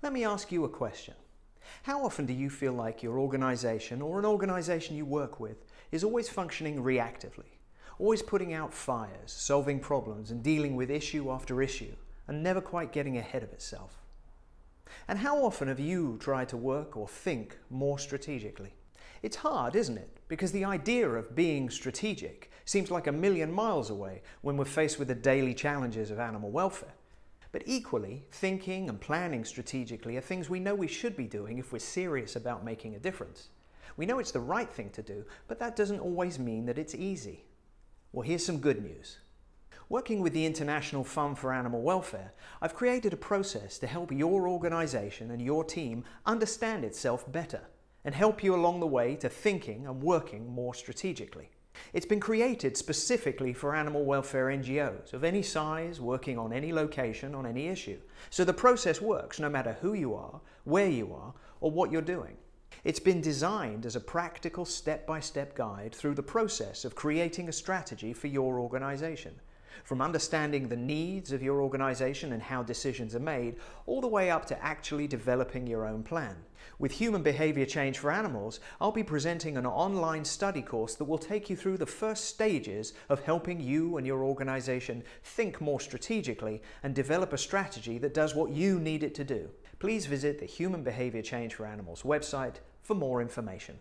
Let me ask you a question. How often do you feel like your organization or an organization you work with is always functioning reactively, always putting out fires, solving problems and dealing with issue after issue, and never quite getting ahead of itself? And how often have you tried to work or think more strategically? It's hard, isn't it? Because the idea of being strategic seems like a million miles away when we're faced with the daily challenges of animal welfare. But equally, thinking and planning strategically are things we know we should be doing if we're serious about making a difference. We know it's the right thing to do, but that doesn't always mean that it's easy. Well, here's some good news. Working with the International Fund for Animal Welfare, I've created a process to help your organisation and your team understand itself better and help you along the way to thinking and working more strategically. It's been created specifically for animal welfare NGOs of any size, working on any location, on any issue. So the process works no matter who you are, where you are, or what you're doing. It's been designed as a practical step-by-step -step guide through the process of creating a strategy for your organisation from understanding the needs of your organization and how decisions are made, all the way up to actually developing your own plan. With Human Behavior Change for Animals, I'll be presenting an online study course that will take you through the first stages of helping you and your organization think more strategically and develop a strategy that does what you need it to do. Please visit the Human Behavior Change for Animals website for more information.